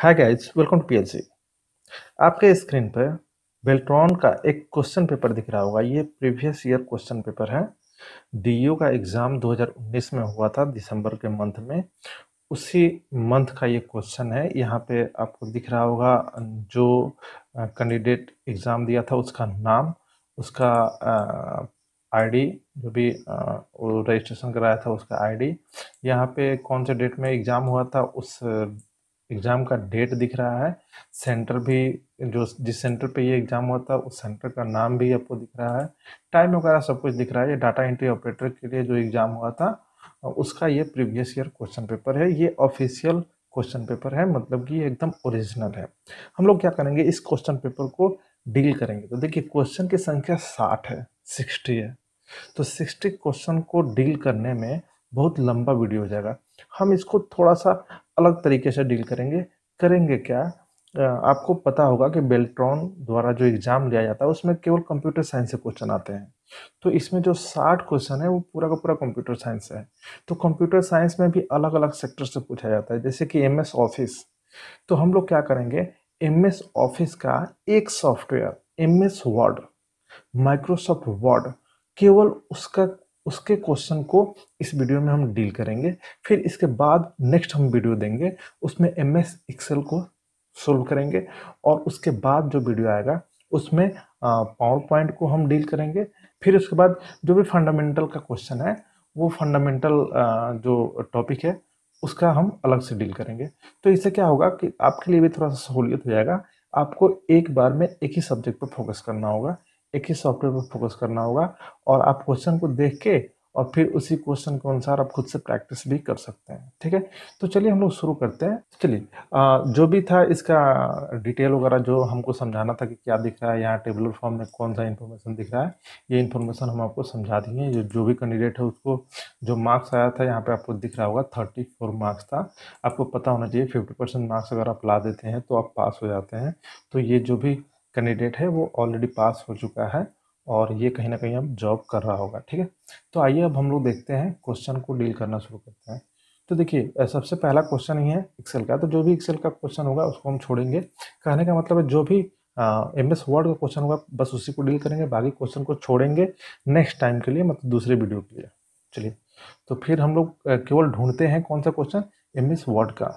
hi guys welcome to PLC आपके screen पर बेल्ट्रॉन का एक क्वेश्चन पेपर दिख रहा होगा ये प्रीवियस ईयर क्वेश्चन पेपर है डीयू का एग्ज़ाम 2019 में हुआ था दिसंबर के मंथ में उसी मंथ का ये क्वेश्चन है यहाँ पे आपको दिख रहा होगा जो कैंडिडेट एग्ज़ाम दिया था उसका नाम उसका आईडी जो भी रजिस्ट्रेशन कराया था उसका आईडी यहाँ पे कौन से डेट में एग्ज़ाम हुआ था उस एग्ज़ाम का डेट दिख रहा है सेंटर भी जो जिस सेंटर पे ये एग्ज़ाम होता है उस सेंटर का नाम भी आपको दिख रहा है टाइम वगैरह सब कुछ दिख रहा है ये डाटा एंट्री ऑपरेटर के लिए जो एग्ज़ाम हुआ था उसका ये प्रीवियस ईयर क्वेश्चन पेपर है ये ऑफिशियल क्वेश्चन पेपर है मतलब कि एकदम ओरिजिनल है हम लोग क्या करेंगे इस क्वेश्चन पेपर को डील करेंगे तो देखिए क्वेश्चन की संख्या साठ है सिक्सटी है तो सिक्सटी क्वेश्चन को डील करने में बहुत लंबा वीडियो हो जाएगा हम इसको थोड़ा सा अलग तरीके से डील करेंगे करेंगे क्या आपको पता होगा कि बेल्ट्रॉन द्वारा जो एग्ज़ाम लिया जाता है उसमें केवल कंप्यूटर साइंस से क्वेश्चन आते हैं तो इसमें जो साठ क्वेश्चन है वो पूरा का पूरा कंप्यूटर साइंस है तो कंप्यूटर साइंस में भी अलग अलग सेक्टर से पूछा जाता है जैसे कि एमएस ऑफिस तो हम लोग क्या करेंगे एम ऑफिस का एक software M S Word Microsoft Word केवल उसका उसके क्वेश्चन को इस वीडियो में हम डील करेंगे फिर इसके बाद नेक्स्ट हम वीडियो देंगे उसमें एम एस एक्सेल को सोल्व करेंगे और उसके बाद जो वीडियो आएगा उसमें पावर पॉइंट को हम डील करेंगे फिर उसके बाद जो भी फंडामेंटल का क्वेश्चन है वो फंडामेंटल जो टॉपिक है उसका हम अलग से डील करेंगे तो इससे क्या होगा कि आपके लिए भी थोड़ा सा सहूलियत हो जाएगा आपको एक बार में एक ही सब्जेक्ट पर फोकस करना होगा एक ही सॉफ्टवेयर पर फोकस करना होगा और आप क्वेश्चन को देख के और फिर उसी क्वेश्चन के अनुसार आप खुद से प्रैक्टिस भी कर सकते हैं ठीक है तो चलिए हम लोग शुरू करते हैं चलिए जो भी था इसका डिटेल वगैरह जो हमको समझाना था कि क्या दिख रहा है यहाँ टेबलर फॉर्म में कौन सा इन्फॉर्मेशन दिख रहा है ये इन्फॉर्मेशन हम आपको समझा देंगे जो जो भी कैंडिडेट है उसको जो मार्क्स आया था यहाँ पर आपको दिख रहा होगा थर्टी फोर मार्क्स था आपको पता होना चाहिए फिफ्टी परसेंट मार्क्स अगर आप ला देते हैं तो आप पास हो जाते हैं तो ये जो भी कैंडिडेट है वो ऑलरेडी पास हो चुका है और ये कहीं ना कहीं अब जॉब कर रहा होगा ठीक है तो आइए अब हम लोग देखते हैं क्वेश्चन को डील करना शुरू करते हैं तो देखिए सबसे पहला क्वेश्चन ही है एक्सेल का तो जो भी एक्सेल का क्वेश्चन होगा उसको हम छोड़ेंगे कहने का मतलब है जो भी एम एस वर्ड का क्वेश्चन होगा बस उसी को डील करेंगे बाकी क्वेश्चन को छोड़ेंगे नेक्स्ट टाइम के लिए मतलब दूसरे वीडियो के लिए चलिए तो फिर हम लोग केवल ढूंढते हैं कौन सा क्वेश्चन एम एस वर्ड का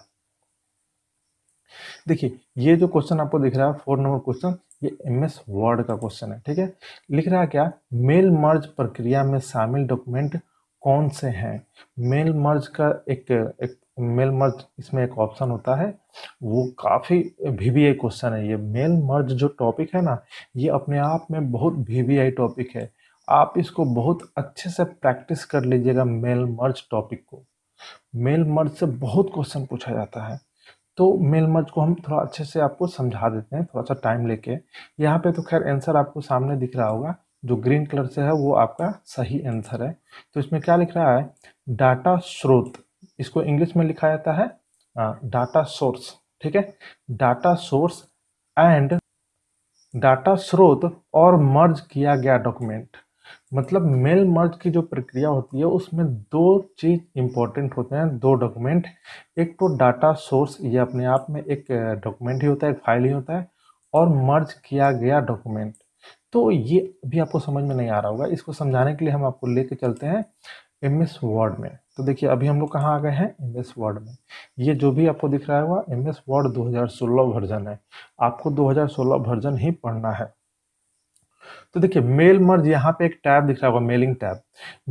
देखिए ये जो क्वेश्चन आपको दिख रहा है फोर नंबर क्वेश्चन ये एम एस वर्ड का क्वेश्चन है ठीक है लिख रहा क्या मेल मर्ज प्रक्रिया में शामिल डॉक्यूमेंट कौन से हैं मेल मर्ज का एक, एक मेल मर्ज इसमें एक ऑप्शन होता है वो काफ़ी वी वी आई क्वेश्चन है ये मेल मर्ज जो टॉपिक है ना ये अपने आप में बहुत वी वी आई टॉपिक है आप इसको बहुत अच्छे से प्रैक्टिस कर लीजिएगा मेल मर्ज टॉपिक को मेल मर्ज से बहुत क्वेश्चन पूछा जाता है तो मेल मर्ज को हम थोड़ा अच्छे से आपको समझा देते हैं थोड़ा सा टाइम लेके यहाँ पे तो खैर आंसर आपको सामने दिख रहा होगा जो ग्रीन कलर से है वो आपका सही आंसर है तो इसमें क्या लिख रहा है डाटा स्रोत इसको इंग्लिश में लिखा जाता है डाटा सोर्स ठीक है डाटा सोर्स एंड डाटा स्रोत और मर्ज किया गया डॉक्यूमेंट मतलब मेल मर्ज की जो प्रक्रिया होती है उसमें दो चीज़ इंपॉर्टेंट होते हैं दो डॉक्यूमेंट एक तो डाटा सोर्स ये अपने आप में एक डॉक्यूमेंट ही होता है एक फाइल ही होता है और मर्ज किया गया डॉक्यूमेंट तो ये भी आपको समझ में नहीं आ रहा होगा इसको समझाने के लिए हम आपको लेके चलते हैं एम एस वर्ड में तो देखिए अभी हम लोग कहाँ आ गए हैं एम एस वर्ड में ये जो भी आपको दिख रहा है एम एस वर्ड 2016 वर्जन है आपको 2016 वर्जन ही पढ़ना है तो देखिए मेल मर्ज यहाँ पे एक टैब दिख रहा होगा मेलिंग टैब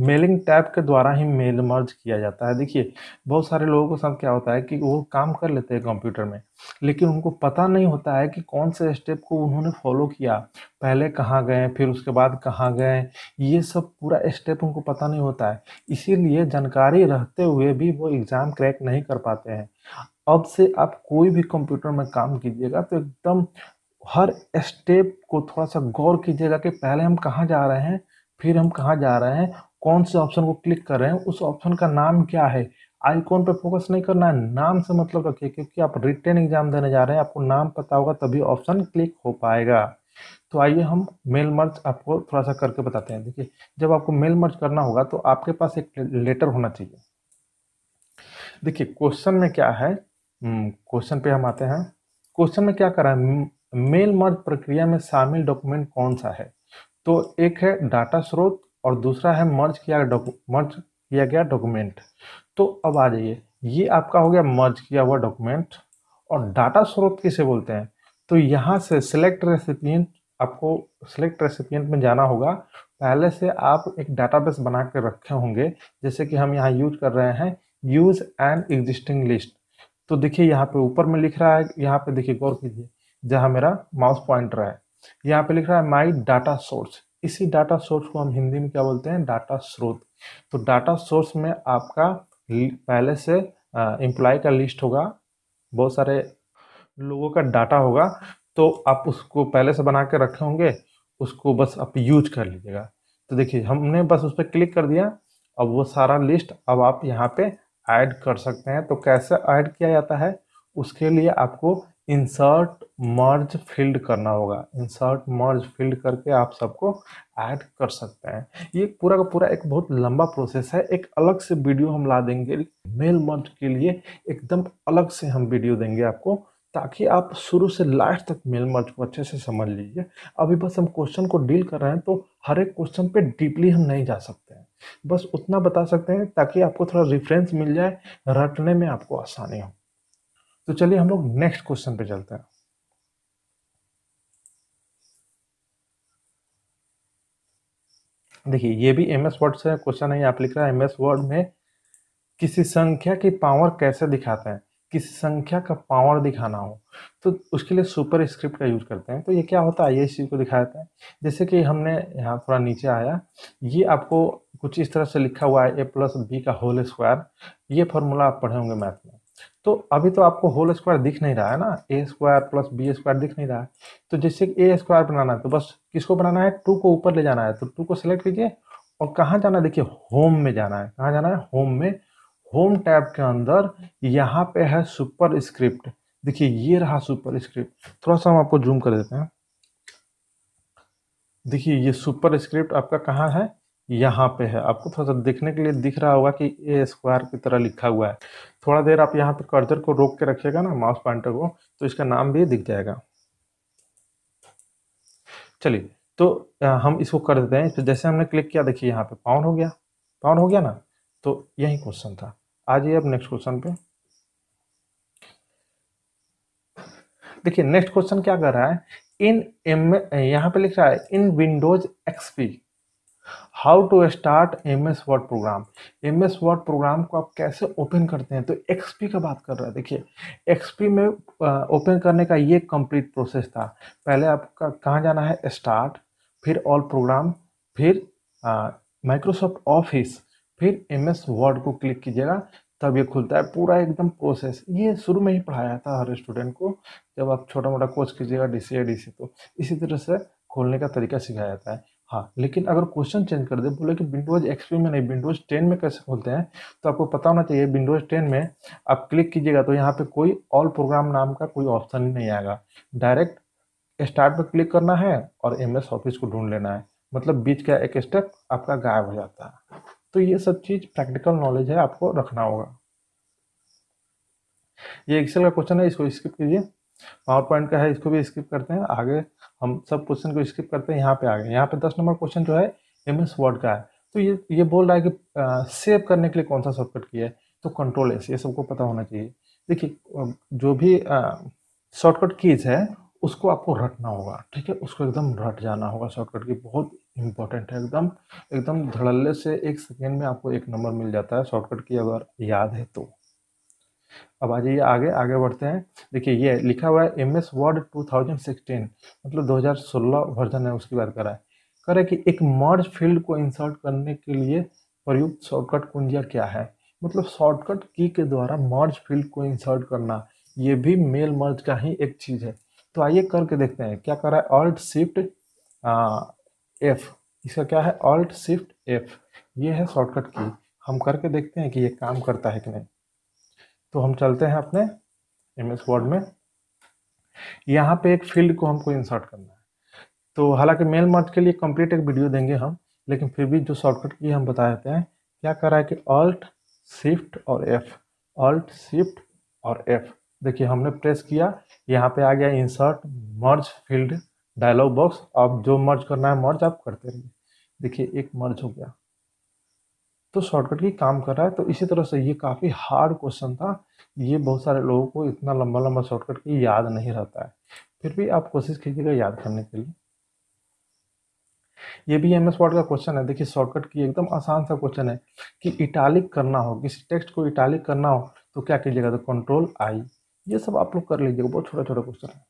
मेलिंग टैब के द्वारा ही मेल मर्ज किया जाता है देखिए बहुत सारे लोगों के साथ क्या होता है कि वो काम कर लेते हैं कंप्यूटर में लेकिन उनको पता नहीं होता है कि कौन से स्टेप को उन्होंने फॉलो किया पहले कहाँ गए फिर उसके बाद कहाँ गए ये सब पूरा स्टेप उनको पता नहीं होता है इसीलिए जानकारी रहते हुए भी वो एग्ज़ाम क्रैक नहीं कर पाते हैं अब से आप कोई भी कंप्यूटर में काम कीजिएगा तो एकदम हर स्टेप को थोड़ा सा गौर कीजिएगा कि पहले हम कहाँ जा रहे हैं फिर हम कहाँ जा रहे हैं कौन से ऑप्शन को क्लिक कर रहे हैं उस ऑप्शन का नाम क्या है आइकॉन पर फोकस नहीं करना है नाम से मतलब रखिए क्योंकि आप रिटर्न एग्जाम देने जा रहे हैं आपको नाम पता होगा तभी ऑप्शन क्लिक हो पाएगा तो आइए हम मेल मर्ज आपको थोड़ा सा करके बताते हैं देखिए जब आपको मेल मर्ज करना होगा तो आपके पास एक लेटर होना चाहिए देखिए क्वेश्चन में क्या है क्वेश्चन हम्म, पे हम आते हैं क्वेश्चन में क्या करा है मेल मर्ज प्रक्रिया में शामिल डॉक्यूमेंट कौन सा है तो एक है डाटा स्रोत और दूसरा है मर्ज किया मर्ज किया गया डॉक्यूमेंट तो अब आ जाइए ये आपका हो गया मर्ज किया हुआ डॉक्यूमेंट और डाटा स्रोत किसे बोलते हैं तो यहाँ से सिलेक्ट रेसिपियंट आपको सिलेक्ट रेसिपियंट में जाना होगा पहले से आप एक डाटाबेस बना कर रखे होंगे जैसे कि हम यहाँ यूज कर रहे हैं यूज़ एंड एग्जिस्टिंग लिस्ट तो देखिए यहाँ पे ऊपर में लिख रहा है यहाँ पे देखिए गौर कीजिए जहाँ मेरा माउस पॉइंटर है यहाँ पे लिख रहा है माई डाटा सोर्स इसी डाटा सोर्स को हम हिंदी में क्या बोलते हैं डाटा स्रोत तो डाटा सोर्स में आपका पहले से एम्प्लॉय का लिस्ट होगा बहुत सारे लोगों का डाटा होगा तो आप उसको पहले से बना के रखे होंगे उसको बस आप यूज कर लीजिएगा तो देखिए हमने बस उस पर क्लिक कर दिया अब वो सारा लिस्ट अब आप यहाँ पे ऐड कर सकते हैं तो कैसे ऐड किया जाता है उसके लिए आपको इंसर्ट मर्ज फील्ड करना होगा इंसर्ट मर्ज फील्ड करके आप सबको ऐड कर सकते हैं ये पूरा का पूरा एक बहुत लंबा प्रोसेस है एक अलग से वीडियो हम ला देंगे मेल मर्ज के लिए एकदम अलग से हम वीडियो देंगे आपको ताकि आप शुरू से लास्ट तक मेल मर्ज को अच्छे से समझ लीजिए अभी बस हम क्वेश्चन को डील कर रहे हैं तो हर एक क्वेश्चन पे डीपली हम नहीं जा सकते हैं बस उतना बता सकते हैं ताकि आपको थोड़ा रेफरेंस मिल जाए रटने में आपको आसानी हो तो चलिए हम लोग नेक्स्ट क्वेश्चन पे चलते हैं देखिए ये भी एम एस वर्ड से क्वेश्चन है आप लिख रहा है एम एस वर्ड में किसी संख्या की पावर कैसे दिखाते हैं किसी संख्या का पावर दिखाना हो तो उसके लिए सुपर स्क्रिप्ट का यूज करते हैं तो ये क्या होता है आई को दिखाते हैं जैसे कि हमने यहाँ थोड़ा नीचे आया ये आपको कुछ इस तरह से लिखा हुआ है ए प्लस बी का होल स्क्वायर ये फॉर्मूला आप पढ़े होंगे मैथ में तो अभी तो आपको होल स्क्वायर दिख नहीं रहा है ना A square plus B square दिख नहीं रहा है तो जैसे ए स्क्वायर बनाना है तो बस किसको बनाना है टू को ऊपर ले जाना है तो टू को सिलेक्ट कीजिए और कहाँ जाना है देखिए होम में जाना है कहाँ जाना है होम में होम टैब के अंदर यहाँ पे है सुपर स्क्रिप्ट देखिए ये रहा सुपर स्क्रिप्ट थोड़ा सा हम आपको जूम कर देते हैं देखिए ये सुपर स्क्रिप्ट आपका कहाँ है यहाँ पे है आपको थोड़ा सा देखने के लिए दिख रहा होगा कि ए स्क्वायर की तरह लिखा हुआ है थोड़ा देर आप यहाँ पे कर्जर को रोक के रखिएगा ना माउस पॉइंटर को तो इसका नाम भी दिख जाएगा चलिए तो हम इसको कर देते हैं तो जैसे हमने क्लिक किया देखिए यहाँ पे पाउंड हो गया पाउंड हो गया ना तो यही क्वेश्चन था आ जाइए अब नेक्स्ट क्वेश्चन पे देखिए नेक्स्ट क्वेश्चन क्या कर रहा है इन एम यहाँ पे लिख रहा है in Windows XP how to start M S Word program M S Word program को आप कैसे ओपन करते हैं तो एक्सपी का बात कर रहे हैं देखिए एक्सपी में ओपन करने का ये कंप्लीट प्रोसेस था पहले आपका कहाँ जाना है स्टार्ट फिर ऑल प्रोग्राम फिर माइक्रोसॉफ्ट ऑफिस फिर एम एस वर्ड को क्लिक कीजिएगा तब ये खुलता है पूरा एकदम प्रोसेस ये शुरू में ही पढ़ाया था हर स्टूडेंट को जब आप छोटा मोटा कोर्स कीजिएगा डी सी तो इसी तरह से खोलने का तरीका सिखाया जाता है हाँ लेकिन अगर क्वेश्चन चेंज कर दे बोले कि विंडोज एक्सपी में नहीं विंडोज टेन में कैसे खोलते हैं तो आपको पता होना चाहिए विंडोज टेन में आप क्लिक कीजिएगा तो यहाँ पे कोई ऑल प्रोग्राम नाम का कोई ऑप्शन ही नहीं आएगा डायरेक्ट स्टार्ट पर क्लिक करना है और एम ऑफिस को ढूंढ लेना है मतलब बीच का एक स्टेप आपका गायब हो जाता है तो ये सब चीज़ प्रैक्टिकल नॉलेज है आपको रखना होगा ये एक्सेल का क्वेश्चन है इसको स्किप कीजिए पावर पॉइंट का है इसको भी स्किप करते हैं आगे हम सब क्वेश्चन को स्किप करते हैं यहाँ पे आ गए यहाँ पे दस नंबर क्वेश्चन जो है एम एस वर्ड का है तो ये ये बोल रहा है कि सेव करने के लिए कौन सा शॉर्टकट किया है तो कंट्रोल एस ये सबको पता होना चाहिए देखिए जो भी शॉर्टकट कीज है उसको आपको रटना होगा ठीक है उसको एकदम रट जाना होगा शॉर्टकट की बहुत इंपॉर्टेंट है एकदम एकदम धड़ल्ले से एक सेकेंड में आपको एक नंबर मिल जाता है शॉर्टकट की अगर याद है तो अब आ जाइए आगे आगे बढ़ते हैं देखिए ये लिखा हुआ है M S Word two thousand sixteen मतलब दो हज़ार सोलह वर्जन है उसकी बात करा है करें कि एक मर्ज फील्ड को इंसर्ट करने के लिए प्रयुक्त शॉर्टकट कुंजिया क्या है मतलब शॉर्टकट की के द्वारा मर्ज फील्ड को इंसर्ट करना ये भी मेल मर्ज का ही एक चीज़ है तो आइए करके देखते हैं क्या करा है ऑल्ट शिफ्ट एफ इसका क्या है ऑल्ट शिफ्ट एफ ये है शॉर्टकट की हम करके देखते हैं कि ये काम करता है कि नहीं तो हम चलते हैं अपने एम एस वर्ड में यहाँ पे एक फील्ड को हमको इंसर्ट करना है तो हालांकि मेल मर्ज के लिए कंप्लीट एक वीडियो देंगे हम लेकिन फिर भी जो शॉर्टकट की हम बता देते हैं क्या कर रहा है कि ऑल्ट शिफ्ट और एफ़ ऑल्ट शिफ्ट और एफ़ देखिए हमने प्रेस किया यहाँ पे आ गया insert merge field dialog box अब जो मर्ज करना है मर्ज आप करते रहिए देखिए एक मर्ज हो गया तो शॉर्टकट की काम कर रहा है तो इसी तरह से ये काफ़ी हार्ड क्वेश्चन था ये बहुत सारे लोगों को इतना लंबा लंबा शॉर्टकट की याद नहीं रहता है फिर भी आप कोशिश कीजिएगा याद करने के लिए ये भी एमएस वर्ड का क्वेश्चन है देखिए शॉर्टकट की एकदम आसान सा क्वेश्चन है कि इटालिक करना हो किसी टेक्स्ट को इटालिक करना हो तो क्या कीजिएगा तो कंट्रोल आई ये सब आप लोग कर लीजिएगा बहुत छोटा छोटा क्वेश्चन है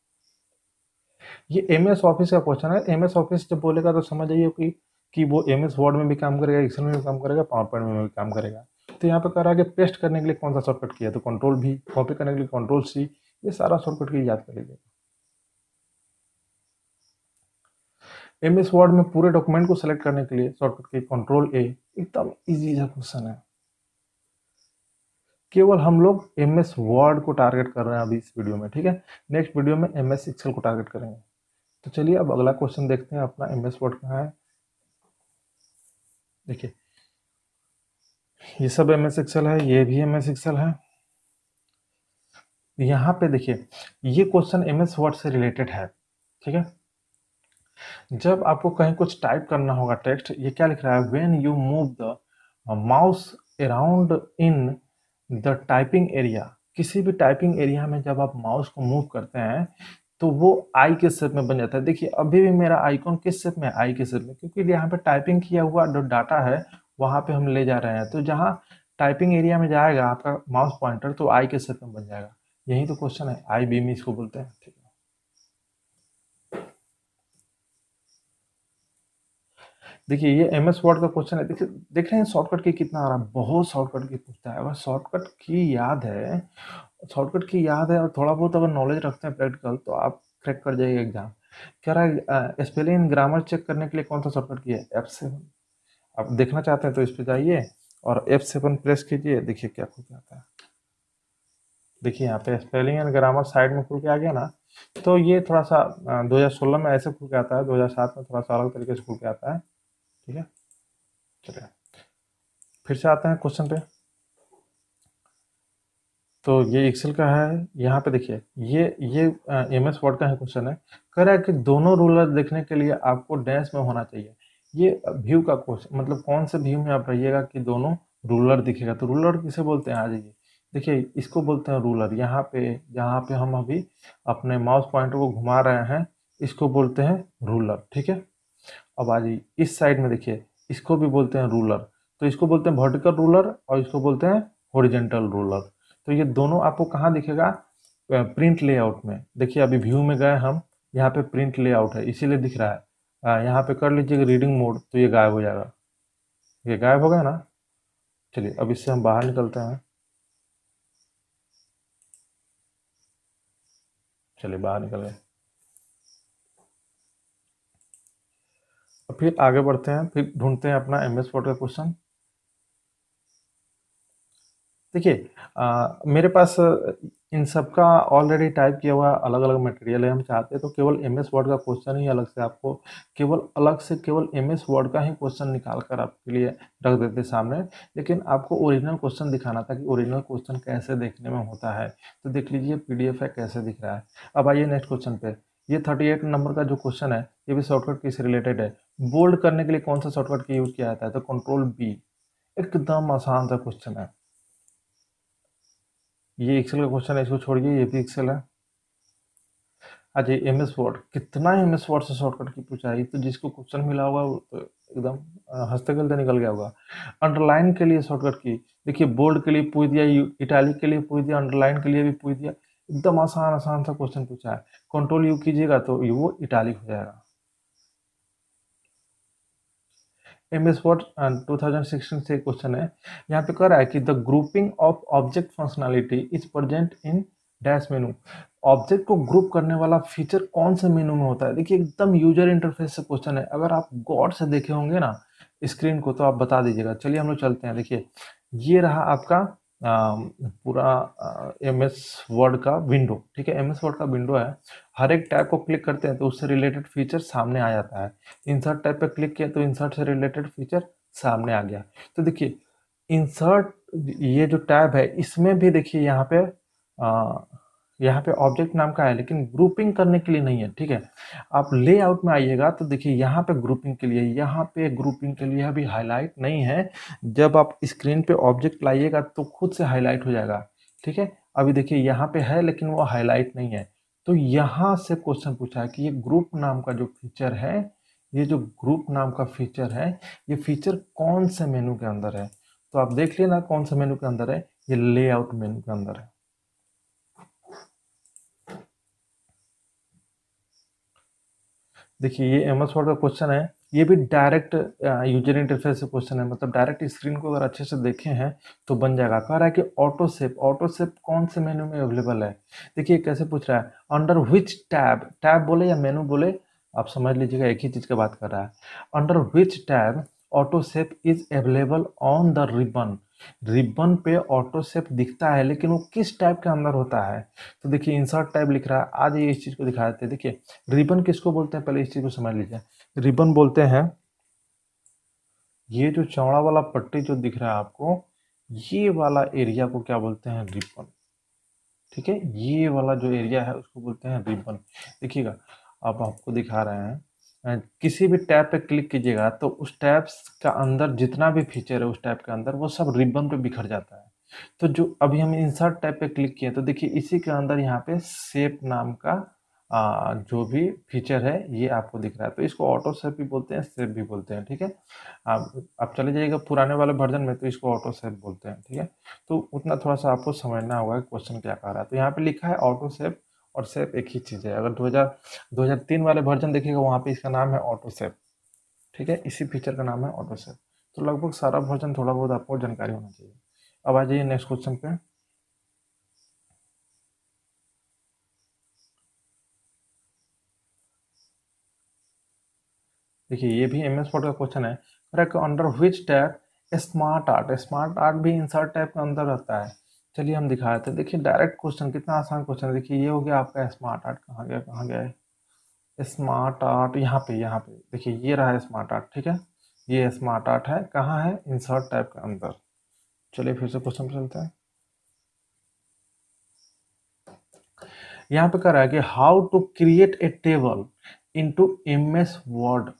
ये एमएस ऑफिस का क्वेश्चन है एमएस ऑफिस जब बोलेगा तो समझ आइए कि कि वो एम एस वर्ड में भी काम करेगा एक्सेल में भी काम करेगा पावर पॉइंट में भी काम करेगा तो यहाँ पर कह रहा है कि पेस्ट करने के लिए कौन सा शॉर्टकट किया तो कंट्रोल भी कॉपी करने के लिए कंट्रोल सी ये सारा शॉर्टकट की याद कर लीजिएगा एम एस वर्ड में पूरे डॉक्यूमेंट को सिलेक्ट करने के लिए शॉर्टकट की कंट्रोल ए एकदम इजी सा क्वेश्चन है केवल हम लोग एम एस वर्ड को टारगेट कर रहे हैं अभी इस वीडियो में ठीक है नेक्स्ट वीडियो में एम एस एक्सेल को टारगेट करेंगे तो चलिए अब अगला क्वेश्चन देखते हैं अपना एम एस वर्ड कहाँ है देखिए ये सब एम एस एक्सल है ये भी एम एस एक्सल है यहाँ पे देखिए ये क्वेश्चन एम एस वर्ड से रिलेटेड है ठीक है जब आपको कहीं कुछ टाइप करना होगा टेक्स्ट ये क्या लिख रहा है when you move the mouse around in the typing area किसी भी टाइपिंग एरिया में जब आप माउस को मूव करते हैं तो वो आई के शेप में बन जाता है देखिए अभी भी मेरा आइकॉन किस शेप में आई के शेप में क्योंकि यहाँ पे टाइपिंग किया हुआ जो डाटा है वहाँ पे हम ले जा रहे हैं तो जहाँ टाइपिंग एरिया में जाएगा आपका माउस पॉइंटर तो आई के शेप में बन जाएगा यही तो क्वेश्चन है आई बीम e इसको बोलते हैं ठीक है देखिए ये एम एस वर्ड का क्वेश्चन है देखिए देख रहे हैं शॉर्टकट की कितना आ रहा है बहुत शॉर्टकट की पूछता है अगर शॉर्टकट की याद है शॉर्टकट की याद है और थोड़ा बहुत अगर नॉलेज रखते हैं प्रैक्टिकल तो आप क्रैक कर जाइए एग्जाम कह रहा है स्पेलिंग ग्रामर चेक करने के लिए कौन सा शॉर्टकट की है एफ सेवन आप देखना चाहते हैं तो इस पर जाइए और एफ सेवन प्रेस कीजिए देखिए क्या खुल के आता है देखिए यहाँ पे स्पेलिंग एंड ग्रामर साइड में खुल के आ गया ना तो ये थोड़ा सा दो हजार सोलह में ऐसे खुल के आता है दो हजार सात में थोड़ा सा अलग तरीके से खुल के आता है ठीक है चलिए फिर से आते हैं क्वेश्चन पे तो ये एक्सेल का है यहाँ पे देखिए ये ये एम एस वर्ड का है क्वेश्चन है कह रहा है कि दोनों रूलर देखने के लिए आपको डैश में होना चाहिए ये व्यू का क्वेश्चन मतलब कौन से व्यू में आप रहिएगा कि दोनों रूलर दिखेगा तो रूलर किसे बोलते हैं आ जाइए देखिए इसको बोलते हैं रूलर यहाँ पे यहाँ पे हम अभी अपने माउस पॉइंटर को घुमा रहे हैं इसको बोलते हैं रूलर ठीक है अब आ जाइए इस साइड में देखिए इसको भी बोलते हैं रूलर तो इसको बोलते हैं वर्टिकल रूलर और इसको बोलते हैं होरिजेंटल रूलर तो ये दोनों आपको कहाँ दिखेगा प्रिंट लेआउट में देखिए अभी व्यू में गए हम यहाँ पे प्रिंट लेआउट है इसीलिए दिख रहा है यहाँ पे कर लीजिएगा रीडिंग मोड तो ये गायब हो जाएगा ये गायब हो गया ना चलिए अब इससे हम बाहर निकलते हैं चलिए बाहर निकल गए फिर आगे बढ़ते हैं फिर ढूंढते हैं अपना एम एस का क्वेश्चन देखिए मेरे पास इन सब का ऑलरेडी टाइप किया हुआ अलग अलग मटेरियल है हम चाहते हैं तो केवल एम एस वर्ड का क्वेश्चन ही अलग से आपको केवल अलग से केवल एम एस वर्ड का ही क्वेश्चन निकाल कर आपके लिए रख देते सामने लेकिन आपको ओरिजिनल क्वेश्चन दिखाना था कि ओरिजिनल क्वेश्चन कैसे देखने में होता है तो देख लीजिए पी डी एफ है कैसे दिख रहा है अब आइए नेक्स्ट क्वेश्चन पे ये थर्टी एट नंबर का जो क्वेश्चन है ये भी शॉर्टकट किस रिलेटेड है बोल्ड करने के लिए कौन सा शॉर्टकट की यूज़ किया जाता है तो कंट्रोल बी एकदम आसान सा क्वेश्चन है ये एक्सेल का क्वेश्चन है इसको छोड़िए ये भी एक्सेल है अच्छा एम एस वर्ड कितना एम एस वर्ड से शॉर्टकट की पूछा है तो जिसको क्वेश्चन मिला होगा तो एकदम हस्तकलते निकल गया होगा अंडरलाइन के लिए शॉर्टकट की देखिए बोल्ड के लिए पूछ दिया इटैलिक के लिए पूछ दिया अंडरलाइन के लिए भी पूछ दिया एकदम आसान आसान सा क्वेश्चन पूछा है कंट्रोल यू कीजिएगा तो वो इटैलिक हो जाएगा M S Word two thousand sixteen से क्वेश्चन है यहाँ पे कह रहा है कि the grouping of object functionality is present in dash menu object को ग्रुप करने वाला फीचर कौन से मेनू में होता है देखिए एकदम यूजर इंटरफेस से क्वेश्चन है अगर आप गॉड से देखे होंगे ना स्क्रीन को तो आप बता दीजिएगा चलिए हम लोग चलते हैं देखिए ये रहा आपका पूरा एम एस वर्ड का विंडो ठीक है एम एस वर्ड का विंडो है हर एक टैब को क्लिक करते हैं तो उससे रिलेटेड फीचर सामने आ जाता है इंसर्ट टैब पे क्लिक किया तो इंसर्ट से रिलेटेड फीचर सामने आ गया तो देखिए इंसर्ट ये जो टैब है इसमें भी देखिए यहाँ पे आ, यहाँ पे ऑब्जेक्ट नाम का है लेकिन ग्रुपिंग करने के लिए नहीं है ठीक है आप लेआउट में आइएगा तो देखिए यहाँ पे ग्रुपिंग के लिए यहाँ पे ग्रुपिंग के लिए अभी हाईलाइट नहीं है जब आप स्क्रीन पे ऑब्जेक्ट लाइएगा तो खुद से हाईलाइट हो जाएगा ठीक है अभी देखिए यहाँ पे है लेकिन वो हाईलाइट नहीं है तो यहाँ से क्वेश्चन पूछा है कि ये ग्रुप नाम का जो फीचर है ये जो ग्रुप नाम का फीचर है ये फीचर कौन से मेनू के अंदर है तो आप देख ना कौन से मेनू के अंदर है ये लेआउट मेनू के अंदर है देखिए ये एम एस वर्ड का क्वेश्चन है ये भी डायरेक्ट यूजर इंटरफेस से क्वेश्चन है मतलब डायरेक्ट स्क्रीन को अगर अच्छे से देखे हैं तो बन जाएगा कह रहा है कि ऑटो सेप ऑटो सेप कौन से मेनू में अवेलेबल है देखिए कैसे पूछ रहा है अंडर विच टैब टैब बोले या मेनू बोले आप समझ लीजिएगा एक ही चीज़ का बात कर रहा है under which tab auto save is available on the ribbon ribbon पे ऑटो सेप दिखता है लेकिन वो किस टाइप के अंदर होता है तो देखिए इंसर्ट टाइप लिख रहा है आज ये इस चीज़ को दिखा देते हैं देखिए रिबन किसको बोलते हैं पहले इस चीज़ को समझ लीजिए रिबन बोलते हैं ये जो चौड़ा वाला पट्टी जो दिख रहा है आपको ये वाला एरिया को क्या बोलते हैं रिबन ठीक है ये वाला जो एरिया है उसको बोलते हैं रिबन देखिएगा अब आपको दिखा रहे हैं किसी भी टैब पे क्लिक कीजिएगा तो उस टैब का अंदर जितना भी फीचर है उस टैब के अंदर वो सब रिबन पे बिखर जाता है तो जो अभी हम इंसर्ट टैब पे क्लिक किए तो देखिए इसी के अंदर यहाँ पे सेप नाम का आ, जो भी फीचर है ये आपको दिख रहा है तो इसको ऑटो सेप भी बोलते हैं सेप भी बोलते हैं ठीक है आप आप चले जाइएगा पुराने वाले वर्जन में तो इसको ऑटो सेप बोलते हैं ठीक है तो उतना थोड़ा सा आपको समझना होगा क्वेश्चन क्या कह रहा है तो यहाँ पे लिखा है ऑटो सेप और सेप एक ही चीज़ है अगर 2000 2003 वाले वर्जन देखिएगा वहाँ पे इसका नाम है ऑटो सेप ठीक है इसी फीचर का नाम है ऑटो सेप तो लगभग सारा वर्जन थोड़ा बहुत आपको जानकारी होना चाहिए अब आ जाइए नेक्स्ट क्वेश्चन पे देखिए ये भी एम एस का क्वेश्चन है under which tab smart art smart art भी इंसर्ट टैप के अंदर रहता है चलिए हम दिखा रहे थे देखिए डायरेक्ट क्वेश्चन कितना आसान क्वेश्चन है देखिए ये हो गया आपका स्मार्ट आर्ट कहाँ गया कहाँ गया है स्मार्ट आर्ट यहाँ पे यहाँ पे देखिए ये रहा स्मार्ट आर्ट ठीक है ये स्मार्ट आर्ट है कहाँ है इंसर्ट टाइप के अंदर चलिए फिर से क्वेश्चन चलते हैं यहाँ पे कह रहा है कि how to create a table in to M S Word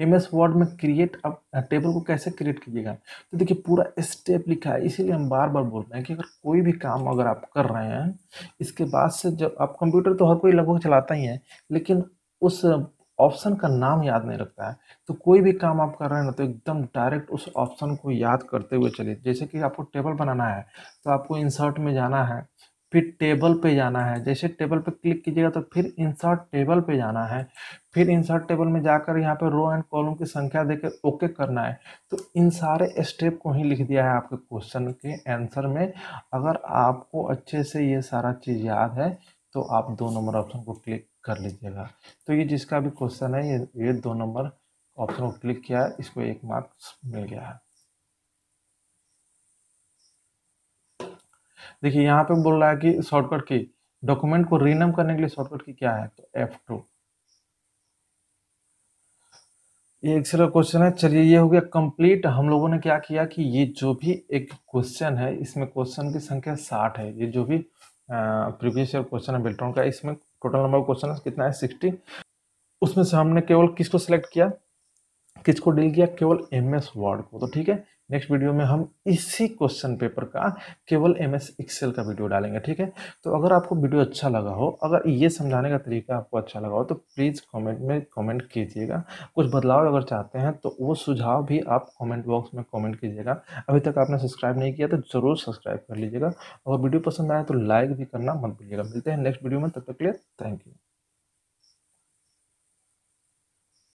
M S Word में क्रिएट अब टेबल को कैसे क्रिएट कीजिएगा तो देखिए पूरा स्टेप लिखा है इसीलिए हम बार बार बोल रहे हैं कि अगर कोई भी काम अगर आप कर रहे हैं इसके बाद से जब आप कंप्यूटर तो हर कोई लगभग चलाता ही है लेकिन उस ऑप्शन का नाम याद नहीं रखता है तो कोई भी काम आप कर रहे हैं ना तो एकदम डायरेक्ट उस ऑप्शन को याद करते हुए चलिए जैसे कि आपको टेबल बनाना है तो आपको इंसर्ट में जाना है फिर टेबल पे जाना है जैसे टेबल पे क्लिक कीजिएगा तो फिर इंसर्ट टेबल पे जाना है फिर इंसर्ट टेबल में जाकर यहाँ पे रो एंड कॉलम की संख्या देकर ओके करना है तो इन सारे स्टेप को ही लिख दिया है आपके क्वेश्चन के आंसर में अगर आपको अच्छे से ये सारा चीज़ याद है तो आप दो नंबर ऑप्शन को क्लिक कर लीजिएगा तो ये जिसका भी क्वेश्चन है ये ये दो नंबर ऑप्शन को क्लिक किया है इसको एक मार्क्स मिल गया है देखिए यहाँ पे बोल रहा है कि शॉर्टकट की डॉक्यूमेंट को रीनम करने के लिए शॉर्टकट की क्या है तो F2 ये एक सर क्वेश्चन है चलिए ये हो गया कंप्लीट हम लोगों ने क्या किया कि ये जो भी एक क्वेश्चन है इसमें क्वेश्चन की संख्या साठ है ये जो भी प्रीवियस ईयर क्वेश्चन है बिल्टोन का इसमें टोटल नंबर क्वेश्चन कितना है सिक्सटी उसमें से हमने केवल किसको सिलेक्ट किया किसको डील किया केवल एम एस वर्ड को तो ठीक है नेक्स्ट वीडियो में हम इसी क्वेश्चन पेपर का केवल एम एस एक्सेल का वीडियो डालेंगे ठीक है तो अगर आपको वीडियो अच्छा लगा हो अगर ये समझाने का तरीका आपको अच्छा लगा हो तो प्लीज़ कमेंट में कमेंट कीजिएगा कुछ बदलाव अगर चाहते हैं तो वो सुझाव भी आप कमेंट बॉक्स में कमेंट कीजिएगा अभी तक आपने सब्सक्राइब नहीं किया तो ज़रूर सब्सक्राइब कर लीजिएगा अगर वीडियो पसंद आए तो लाइक भी करना मत भूलिएगा मिलते हैं नेक्स्ट वीडियो में तब तक के लिए थैंक यू